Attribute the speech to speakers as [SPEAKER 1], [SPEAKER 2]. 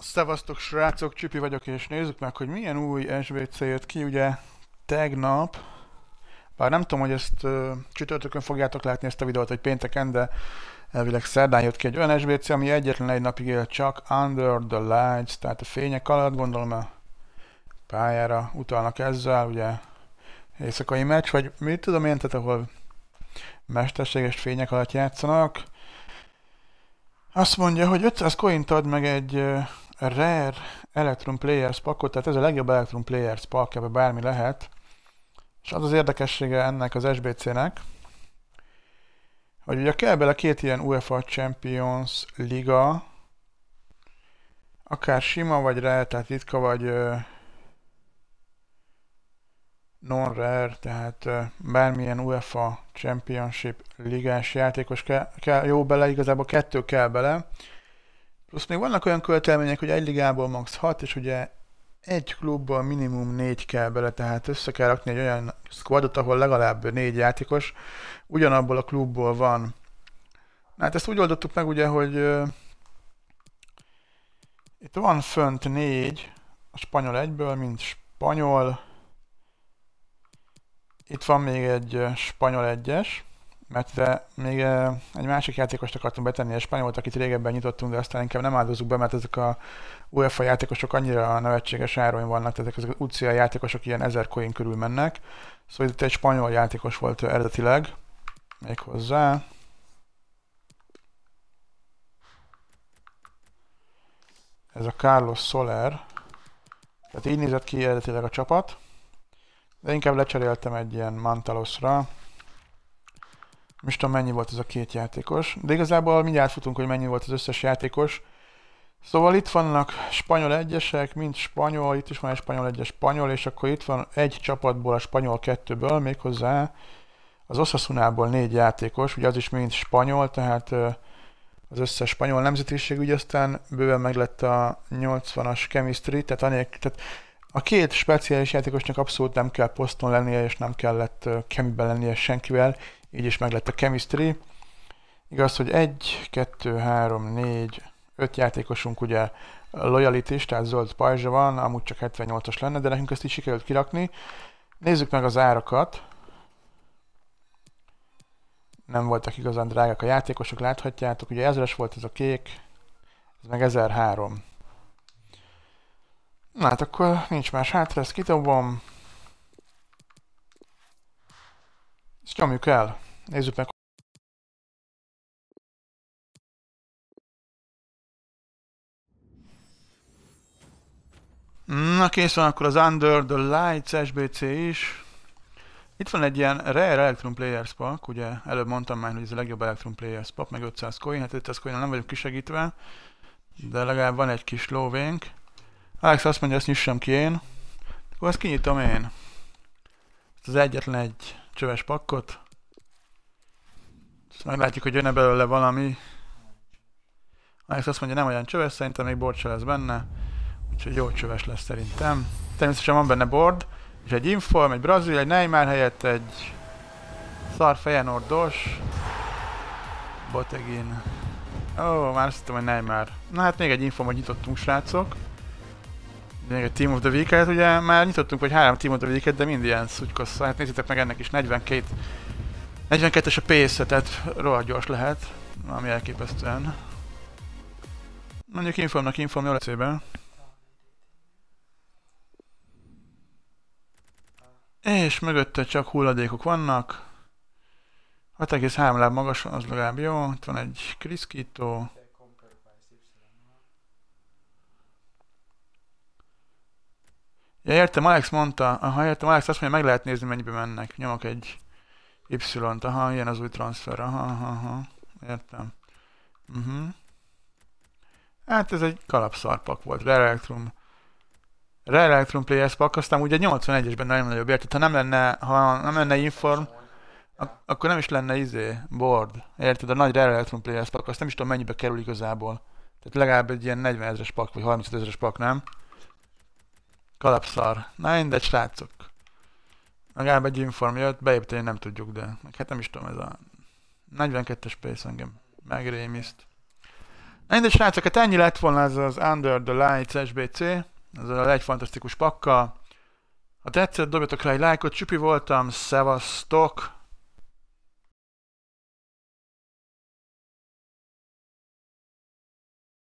[SPEAKER 1] Szevasztok srácok, Csipi vagyok, és nézzük meg, hogy milyen új SBC jött ki, ugye tegnap, bár nem tudom, hogy ezt uh, csütörtökön fogjátok látni ezt a videót, vagy pénteken, de elvileg szerdán jött ki egy olyan SBC, ami egyetlen egy napig él csak Under the Lights, tehát a fények alatt, gondolom a pályára utalnak ezzel, ugye éjszakai meccs, vagy mit tudom én, tehát ahol mesterséges fények alatt játszanak. Azt mondja, hogy 500 coint ad meg egy Rare Electron Players pakot, tehát ez a legjobb Electron Players pak, ebben bármi lehet. És az az érdekessége ennek az SBC-nek, hogy ugye kell bele két ilyen UEFA Champions Liga, akár sima vagy rare, tehát ritka vagy non-rare, tehát bármilyen UEFA Championship ligás játékos kell, kell jó bele, igazából kettő kell bele, Plusz még vannak olyan követelmények, hogy egy ligából max. 6, és ugye egy klubban minimum 4 kell bele, tehát össze kell rakni egy olyan squadot, ahol legalább 4 játékos ugyanabból a klubból van. Na, hát ezt úgy oldottuk meg ugye, hogy uh, itt van fönt 4 a spanyol egyből, mint spanyol. Itt van még egy spanyol egyes mert de még egy másik játékost akartunk betenni, spanyol spanyolt, akit régebben nyitottunk, de aztán inkább nem áldozunk be, mert ezek a UEFA játékosok annyira nevetséges áron vannak, tehát ezek az UCL játékosok ilyen 1000 coin körül mennek. Szóval itt egy spanyol játékos volt eredetileg, még hozzá. Ez a Carlos Soler. Tehát így nézett ki eredetileg a csapat. De inkább lecseréltem egy ilyen Mantalosra, most tudom mennyi volt ez a két játékos, de igazából mindjárt futunk, hogy mennyi volt az összes játékos. Szóval itt vannak spanyol egyesek, mint spanyol, itt is van egy spanyol egyes spanyol, és akkor itt van egy csapatból a spanyol kettőből, méghozzá az Osasunából négy játékos, ugye az is mint spanyol, tehát az összes spanyol nemzetiség, ugye aztán bőven meglett a 80-as chemistry, tehát, anélk, tehát a két speciális játékosnak abszolút nem kell poszton lennie, és nem kellett kemiben lennie senkivel, így is meglett a chemistry. Igaz, hogy 1, 2, 3, 4, 5 játékosunk ugye loyalty tehát zöld pajzsa van, amúgy csak 78-as lenne, de nekünk ezt is sikerült kirakni. Nézzük meg az árakat. Nem voltak igazán drágák a játékosok, láthatjátok, ugye 1000 volt ez a kék, ez meg 1003. Na hát akkor nincs más hátra, ezt kidobom. Ezt nyomjuk el. Nézzük meg. Na kész van akkor az Under the Lights SBC is. Itt van egy ilyen Rare Electrum Players Pack, ugye előbb mondtam már, hogy ez a legjobb Electrum Players Pack, meg 500 coin, hát 500 coin nem vagyok kisegítve, de legalább van egy kis lóvénk. Alex azt mondja, ezt nyissam ki én, akkor ezt kinyitom én. Ezt az egyetlen egy csöves pakkot meglátjuk, hogy jön-e belőle valami. Alex azt mondja, nem olyan csöves, szerintem még bord lesz benne. Úgyhogy jó csöves lesz szerintem. Természetesen van benne bord, és egy inform, egy brazil, egy Neymar helyett egy szar Feyenoordos. Botegin. Ó, oh, már azt hittem, hogy Neymar. Na hát még egy hogy nyitottunk, srácok. Még egy Team of the Week-et, ugye már nyitottunk, vagy három Team of the Week-et, de mind ilyen szutykosz. Hát nézzétek meg ennek is 42 42-es a pace tehát rohadt gyors lehet, ami elképesztően. Mondjuk informnak inform jól eszébe. És mögötte csak hulladékok vannak. 6,3 láb magas van, az legalább jó. Itt van egy kriszkító. Ja, értem, Alex mondta. ha értem, Alex azt mondja, meg lehet nézni, mennyibe mennek. Nyomok egy Y-t, aha, ilyen az új transfer, aha, aha, aha. értem. Uh mhm. -huh. Hát ez egy kalapszarpak volt, Rare Electrum. Rare Electrum Players pak, aztán ugye 81-esben nagyon nagyobb érted, ha nem lenne, ha nem lenne inform, ak akkor nem is lenne izé, board, érted, a nagy Rare Electrum Players pak, azt nem is tudom mennyibe kerül igazából. Tehát legalább egy ilyen 40 ezeres pak, vagy 35 ezeres pak, nem? Kalapszar. Na mindegy, srácok. Legalább egy inform jött, beépíteni nem tudjuk, de hát nem is tudom, ez a 42-es pace engem megrémiszt. Na mindegy, srácok, hát ennyi lett volna ez az Under the Lights SBC, ez a egy fantasztikus pakka. Ha tetszett, dobjatok rá egy lájkot, csupi voltam, szevasztok!